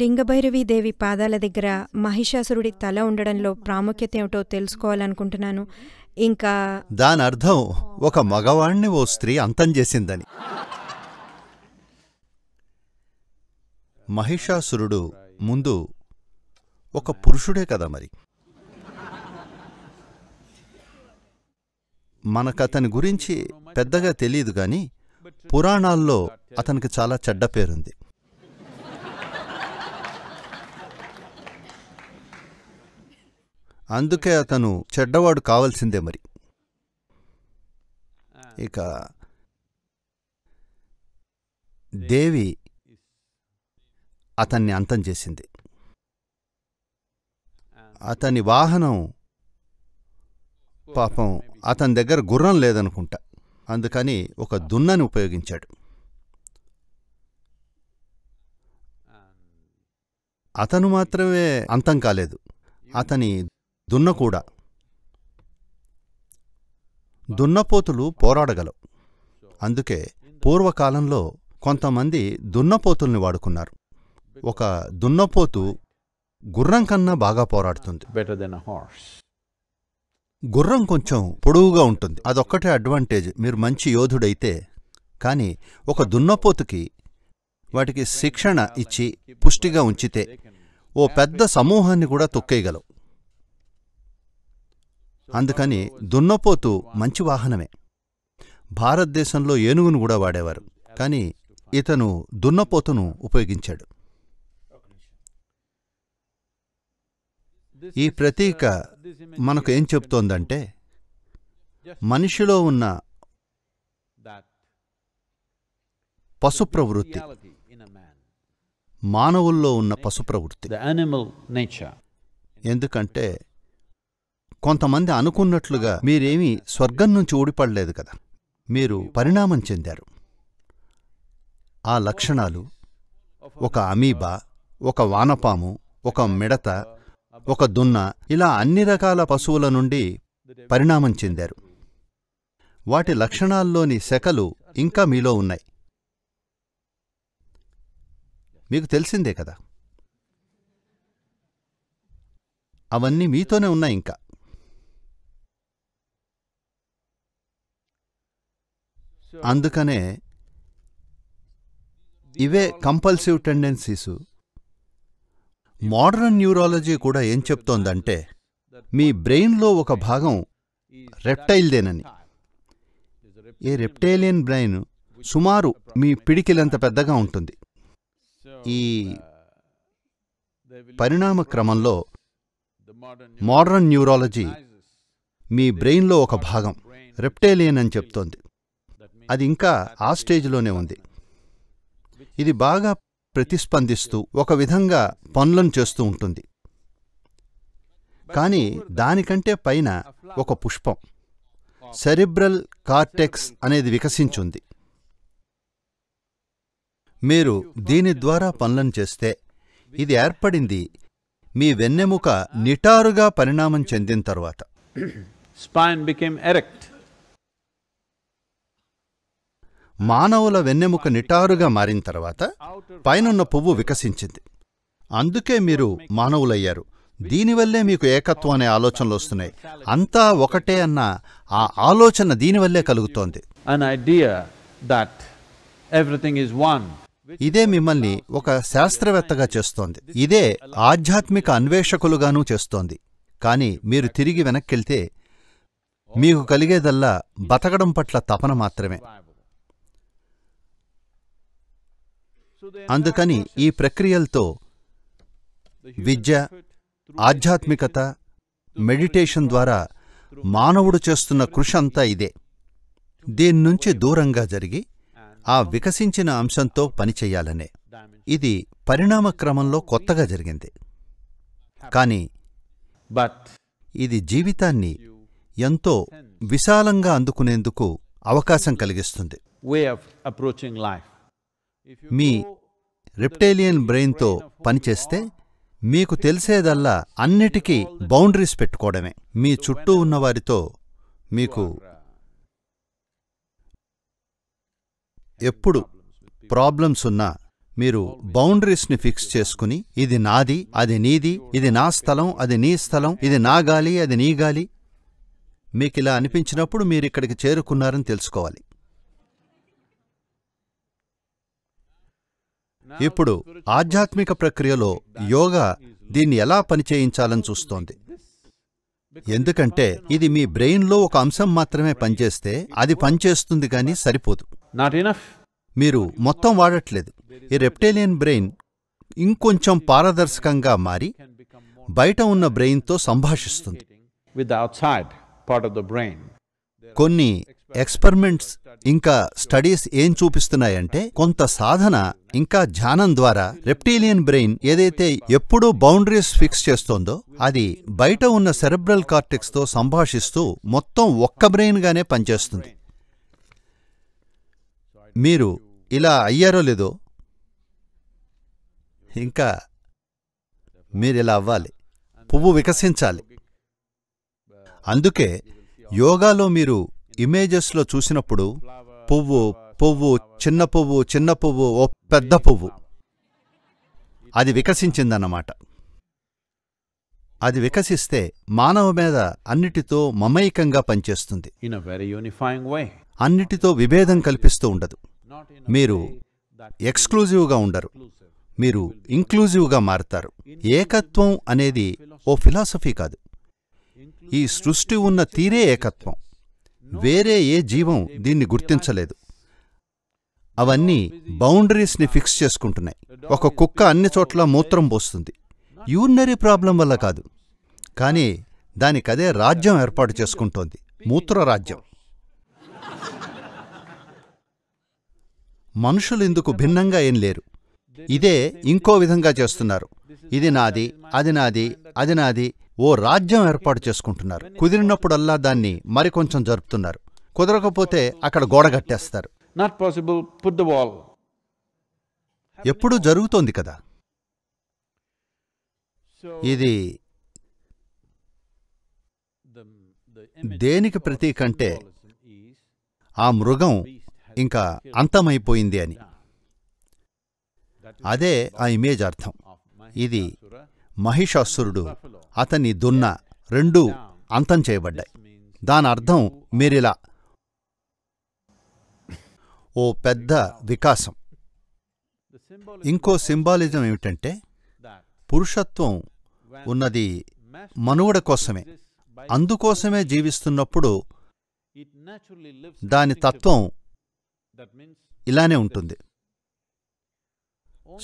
లింగభైరవీదేవి పాదాల దగ్గర మహిషాసురుడి తల ఉండడంలో ప్రాముఖ్యత ఏమిటో తెలుసుకోవాలనుకుంటున్నాను ఇంకా దాని అర్థం ఒక మగవాణ్ణి ఓ స్త్రీ అంతం చేసిందని మహిషాసురుడు ముందు ఒక పురుషుడే కదా మరి మనకతని గురించి పెద్దగా తెలియదు గాని పురాణాల్లో అతనికి చాలా చెడ్డ పేరుంది అందుకే అతను చెడ్డవాడు కావాల్సిందే మరి ఇక దేవి అతన్ని అంతం చేసింది అతని వాహనం పాపం అతని దగ్గర గుర్రం లేదనుకుంటా అందుకని ఒక దున్నని ఉపయోగించాడు అతను మాత్రమే అంతం కాలేదు అతని దున్నకూడ దున్నపోతులు పోరాడగలవు అందుకే పూర్వకాలంలో కొంతమంది దున్నపోతుల్ని వాడుకున్నారు ఒక దున్నపోతు గుర్రం కన్నా బాగా పోరాడుతుంది గుర్రం కొంచెం పొడువుగా ఉంటుంది అదొక్కటే అడ్వాంటేజ్ మీరు మంచి యోధుడైతే కానీ ఒక దున్నపోతుకి వాటికి శిక్షణ ఇచ్చి పుష్టిగా ఉంచితే ఓ పెద్ద సమూహాన్ని కూడా తొక్కేయగలవు అందుకని దున్నపోతు మంచి వాహనమే భారతదేశంలో ఏనుగును కూడా వాడేవారు కానీ ఇతను దున్నపోతును ఉపయోగించాడు ఈ ప్రతీక మనకు ఏం చెప్తోందంటే మనిషిలో ఉన్న పశు ప్రవృత్తి మానవుల్లో ఉన్న పశు ప్రవృత్తి ఎందుకంటే కొంతమంది అనుకున్నట్లుగా మీరేమీ స్వర్గం నుంచి ఊడిపడలేదు కదా మీరు పరిణామం చెందారు ఆ లక్షణాలు ఒక అమీబా ఒక వానపాము ఒక మిడత ఒక దున్న ఇలా అన్ని రకాల పశువుల నుండి పరిణామం చెందారు వాటి లక్షణాల్లోని శకలు ఇంకా మీలో ఉన్నాయి మీకు తెలిసిందే కదా అవన్నీ మీతోనే ఉన్నాయి ఇంకా అందుకనే ఇవే కంపల్సివ్ టెండెన్సీసు మోడర్న్ న్యూరాలజీ కూడా ఏం చెప్తోందంటే మీ బ్రెయిన్లో ఒక భాగం రెప్టైల్దేనని ఏ రెప్టైలియన్ బ్రెయిన్ సుమారు మీ పిడికిలంత పెద్దగా ఉంటుంది ఈ పరిణామ క్రమంలో మోడర్న్ న్యూరాలజీ మీ బ్రెయిన్లో ఒక భాగం రెప్టేలియన్ అని చెప్తోంది అది ఇంకా ఆ స్టేజ్లోనే ఉంది ఇది బాగా ప్రతిస్పందిస్తూ ఒక విధంగా పనులను చేస్తూ ఉంటుంది కానీ దానికంటే పైన ఒక పుష్పం సెరిబ్రల్ కార్టెక్స్ అనేది వికసించుంది మీరు దీని ద్వారా పనులను చేస్తే ఇది ఏర్పడింది మీ వెన్నెముక నిటారుగా పరిణామం చెందిన తరువాత స్పైన్ బికెమ్ ఎరెక్ట్ మానవుల వెన్నెముక నిటారుగా మారిన తర్వాత పైనున్న పువ్వు వికసించింది అందుకే మీరు మానవులయ్యారు దీనివల్లే మీకు ఏకత్వం అనే ఆలోచనలు వస్తున్నాయి అంతా ఒకటే అన్న ఆ ఆలోచన దీనివల్లే కలుగుతోంది ఎవ్రీథింగ్ వన్ ఇదే మిమ్మల్ని ఒక శాస్త్రవేత్తగా చేస్తోంది ఇదే ఆధ్యాత్మిక అన్వేషకులుగానూ చేస్తోంది కానీ మీరు తిరిగి వెనక్కెళ్తే మీకు కలిగేదల్లా బతకడం పట్ల తపన మాత్రమే అందుకని ఈ ప్రక్రియలతో విద్య ఆధ్యాత్మికత మెడిటేషన్ ద్వారా మానవుడు చేస్తున్న కృషి అంతా ఇదే దీని నుంచి దూరంగా జరిగి ఆ వికసించిన అంశంతో పనిచేయాలనే ఇది పరిణామ క్రమంలో కొత్తగా జరిగింది కానీ బట్ ఇది జీవితాన్ని ఎంతో విశాలంగా అందుకునేందుకు అవకాశం కలిగిస్తుంది వే ఆఫ్ అప్రోచింగ్ లైఫ్ మీ రెప్టేలియన్ బ్రెయిన్తో పనిచేస్తే మీకు తెలిసేదల్లా అన్నిటికీ బౌండరీస్ పెట్టుకోవడమే మీ చుట్టూ ఉన్నవారితో మీకు ఎప్పుడు ప్రాబ్లమ్స్ ఉన్నా మీరు బౌండరీస్ని ఫిక్స్ చేసుకుని ఇది నాది అది నీది ఇది నా స్థలం అది నీ స్థలం ఇది నా గాలి అది నీ గాలి మీకిలా అనిపించినప్పుడు మీరిక్కడికి చేరుకున్నారని తెలుసుకోవాలి ఇప్పుడు ఆధ్యాత్మిక ప్రక్రియలో యోగా దీన్ని ఎలా పనిచేయించాలని చూస్తోంది ఎందుకంటే ఇది మీ బ్రెయిన్లో ఒక అంశం మాత్రమే పనిచేస్తే అది పనిచేస్తుంది కానీ సరిపోదు మీరు మొత్తం వాడట్లేదు ఈ రెప్టేలియన్ బ్రెయిన్ ఇంకొంచెం పారదర్శకంగా మారి బయట ఉన్న బ్రెయిన్తో సంభాషిస్తుంది కొన్ని ఎక్స్పెరిమెంట్స్ ఇంకా స్టడీస్ ఏం చూపిస్తున్నాయంటే కొంత సాధన ఇంకా ధ్యానం ద్వారా రెప్టీలియన్ బ్రెయిన్ ఏదైతే ఎప్పుడూ బౌండరీస్ ఫిక్స్ చేస్తోందో అది బయట ఉన్న సెరెబ్రల్ కార్టెక్స్తో సంభాషిస్తూ మొత్తం ఒక్క బ్రెయిన్గానే పనిచేస్తుంది మీరు ఇలా అయ్యారో లేదో ఇంకా మీరిలా అవ్వాలి పువ్వు వికసించాలి అందుకే యోగాలో మీరు ఇమేజెస్లో చూసినప్పుడు పువ్వు పువ్వు చిన్న పువ్వు చిన్న పువ్వు ఓ పెద్ద పువ్వు అది వికసించిందన్నమాట అది వికసిస్తే మానవ మీద అన్నిటితో మమైకంగా పనిచేస్తుంది అన్నిటితో విభేదం కల్పిస్తూ ఉండదు మీరు ఎక్స్క్లూజివ్గా ఉండరు మీరు ఇంక్లూజివ్గా మారతారు ఏకత్వం అనేది ఓ ఫిలాసఫీ కాదు ఈ సృష్టి ఉన్న తీరే ఏకత్వం వేరే ఏ జీవం దీన్ని గుర్తించలేదు అవన్నీ బౌండరీస్ని ఫిక్స్ చేసుకుంటున్నాయి ఒక కుక్క అన్ని చోట్ల మూత్రం పోస్తుంది యూరినరీ ప్రాబ్లం వల్ల కాదు కానీ దానికదే రాజ్యం ఏర్పాటు చేసుకుంటోంది మూత్ర రాజ్యం మనుషులు ఇందుకు భిన్నంగా ఏం లేరు ఇదే ఇంకో విధంగా చేస్తున్నారు ఇది నాది అది నాది అది నాది ఓ రాజ్యం ఏర్పాటు చేసుకుంటున్నారు కుదిరినప్పుడల్లా దాన్ని మరికొంచెం జరుపుతున్నారు కుదరకపోతే అక్కడ గోడ కట్టేస్తారు ఎప్పుడూ జరుగుతోంది కదా ఇది దేనికి ప్రతీకంటే ఆ మృగం ఇంకా అంతమైపోయింది అని అదే ఆ ఇమేజ్ అర్థం ఇది మహిషాసురుడు అతని దున్న రెండూ అంతం చేయబడ్డాయి దాని అర్థం మీరిలా ఓ పెద్ద వికాసం ఇంకో సింబాలిజం ఏమిటంటే పురుషత్వం ఉన్నది మనుగడ కోసమే అందుకోసమే జీవిస్తున్నప్పుడు దాని తత్వం ఇలానే ఉంటుంది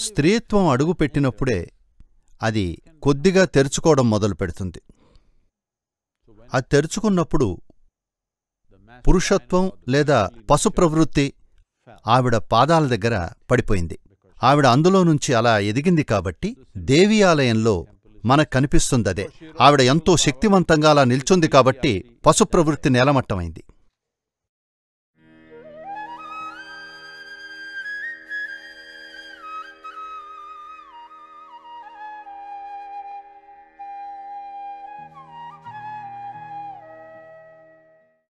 స్త్రీత్వం అడుగుపెట్టినప్పుడే అది కొద్దిగా తెరుచుకోవడం మొదలు పెడుతుంది అది తెరుచుకున్నప్పుడు పురుషత్వం లేదా పశు ప్రవృత్తి ఆవిడ పాదాల దగ్గర పడిపోయింది ఆవిడ అందులో నుంచి అలా ఎదిగింది కాబట్టి దేవీ ఆలయంలో మనకు కనిపిస్తుందదే ఆవిడ ఎంతో శక్తివంతంగా అలా నిల్చుంది కాబట్టి పశు ప్రవృత్తి నేలమట్టమైంది